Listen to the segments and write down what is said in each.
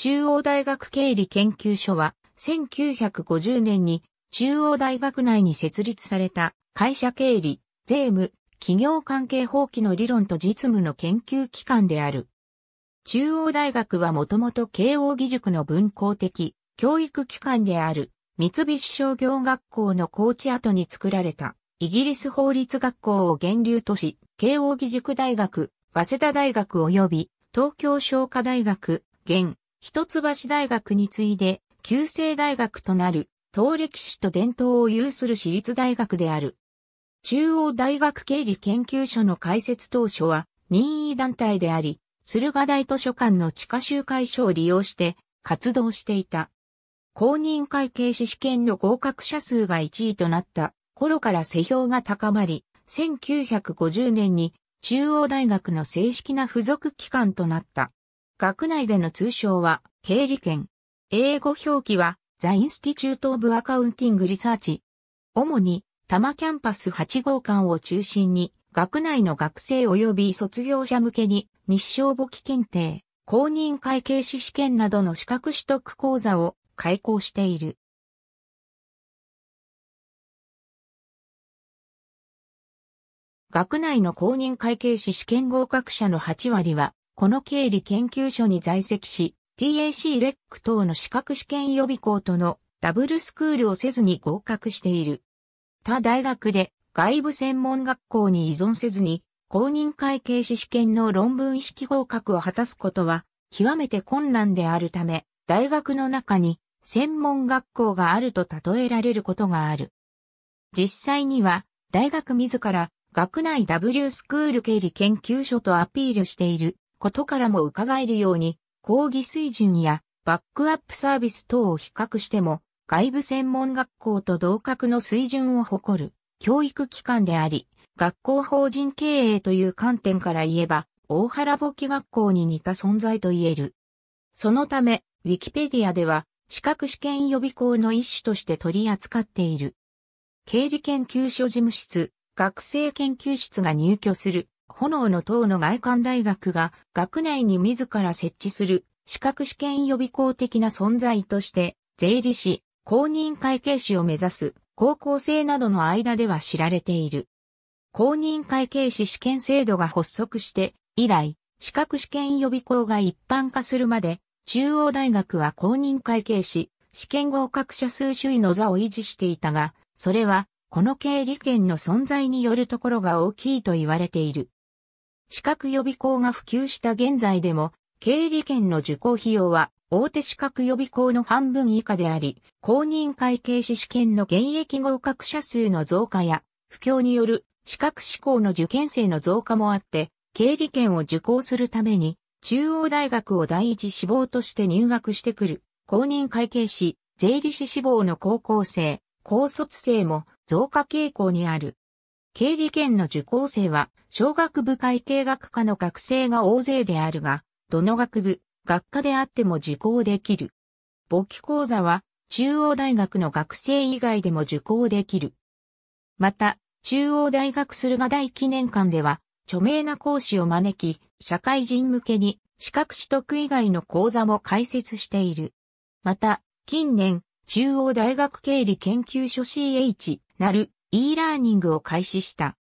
中央大学経理研究所は、1950年に中央大学内に設立された会社経理、税務、企業関係法規の理論と実務の研究機関である。中央大学はもともと慶応義塾の文校的教育機関である三菱商業学校の高地跡に作られたイギリス法律学校を源流とし、慶応義塾大学、早稲田大学及び東京商科大学、現一橋大学に次いで、旧制大学となる、東歴史と伝統を有する私立大学である。中央大学経理研究所の開設当初は、任意団体であり、駿河台図書館の地下集会所を利用して活動していた。公認会計士試験の合格者数が1位となった頃から世評が高まり、1950年に中央大学の正式な付属機関となった。学内での通称は、経理研。英語表記は、The Institute of Accounting Research。主に、多摩キャンパス8号館を中心に、学内の学生及び卒業者向けに、日照簿記検定、公認会計士試験などの資格取得講座を開講している。学内の公認会計士試験合格者の8割は、この経理研究所に在籍し、TAC レック等の資格試験予備校とのダブルスクールをせずに合格している。他大学で外部専門学校に依存せずに公認会計士試験の論文意識合格を果たすことは極めて困難であるため、大学の中に専門学校があると例えられることがある。実際には大学自ら学内 W スクール経理研究所とアピールしていることからも伺えるように、講義水準やバックアップサービス等を比較しても、外部専門学校と同格の水準を誇る教育機関であり、学校法人経営という観点から言えば、大原簿記学校に似た存在と言える。そのため、ウィキペディアでは、資格試験予備校の一種として取り扱っている。経理研究所事務室、学生研究室が入居する炎の塔の外観大学が学内に自ら設置する資格試験予備校的な存在として税理士、公認会計士を目指す高校生などの間では知られている。公認会計士試験制度が発足して以来、資格試験予備校が一般化するまで、中央大学は公認会計士、試験合格者数首位の座を維持していたが、それは、この経理権の存在によるところが大きいと言われている。資格予備校が普及した現在でも、経理研の受講費用は大手資格予備校の半分以下であり、公認会計士試験の現役合格者数の増加や、不況による資格志向の受験生の増加もあって、経理研を受講するために、中央大学を第一志望として入学してくる、公認会計士、税理士志望の高校生、高卒生も増加傾向にある。経理研の受講生は、小学部会計学科の学生が大勢であるが、どの学部、学科であっても受講できる。簿記講座は、中央大学の学生以外でも受講できる。また、中央大学駿河大記念館では、著名な講師を招き、社会人向けに資格取得以外の講座も開設している。また、近年、中央大学経理研究所 CH なる e ラーニングを開始した。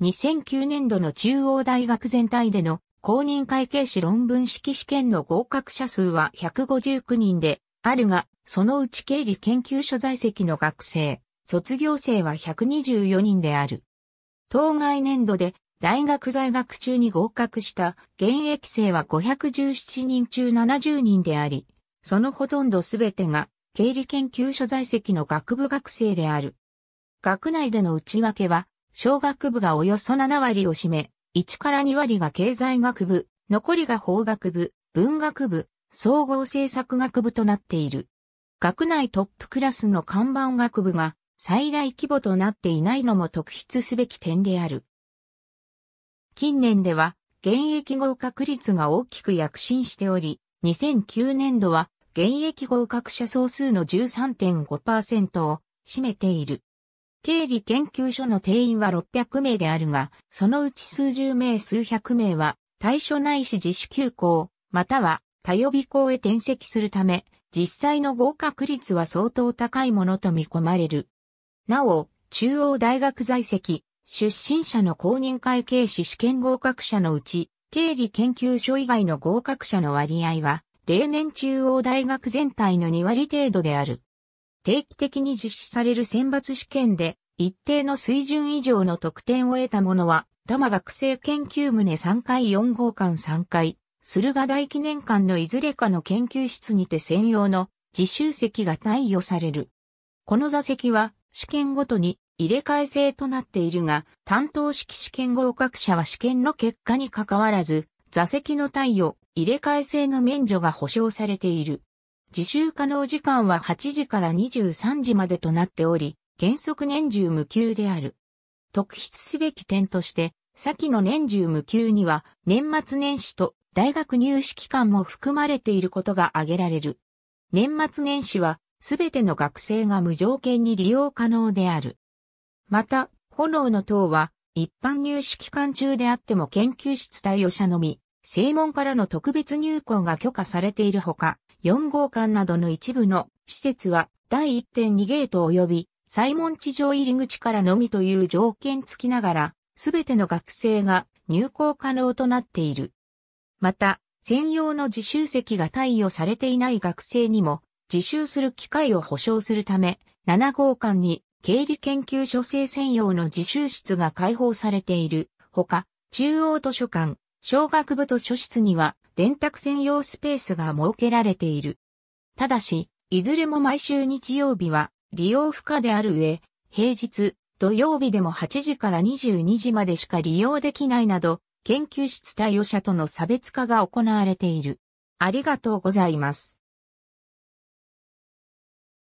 2009年度の中央大学全体での公認会計士論文式試験の合格者数は159人であるが、そのうち経理研究所在籍の学生、卒業生は124人である。当該年度で大学在学中に合格した現役生は517人中70人であり、そのほとんどすべてが経理研究所在籍の学部学生である。学内での内訳は、小学部がおよそ7割を占め、1から2割が経済学部、残りが法学部、文学部、総合政策学部となっている。学内トップクラスの看板学部が最大規模となっていないのも特筆すべき点である。近年では、現役合格率が大きく躍進しており、2009年度は現役合格者総数の13.5%を占めている。経理研究所の定員は600名であるが、そのうち数十名数百名は、対処ないし自主休校、または、他予備校へ転籍するため、実際の合格率は相当高いものと見込まれる。なお、中央大学在籍、出身者の公認会計士試験合格者のうち、経理研究所以外の合格者の割合は、例年中央大学全体の2割程度である。定期的に実施される選抜試験で、一定の水準以上の得点を得た者は、多摩学生研究棟3回4号館3回、駿河台記念館のいずれかの研究室にて専用の自習席が貸与される。この座席は試験ごとに入れ替え制となっているが、担当式試験合格者は試験の結果に関わらず、座席の対応、入れ替え制の免除が保障されている。自習可能時間は8時から23時までとなっており、原則年中無休である。特筆すべき点として、先の年中無休には年末年始と大学入試期間も含まれていることが挙げられる。年末年始はすべての学生が無条件に利用可能である。また、炎の塔は一般入試期間中であっても研究室対応者のみ、正門からの特別入校が許可されているほか、4号館などの一部の施設は第1.2ゲート及び西門地上入り口からのみという条件付きながら、すべての学生が入校可能となっている。また、専用の自習席が対応されていない学生にも、自習する機会を保障するため、7号館に経理研究所生専用の自習室が開放されている。ほか、中央図書館、小学部図書室には電卓専用スペースが設けられている。ただし、いずれも毎週日曜日は利用不可である上、平日、土曜日でも8時から22時までしか利用できないなど、研究室対応者との差別化が行われている。ありがとうございます。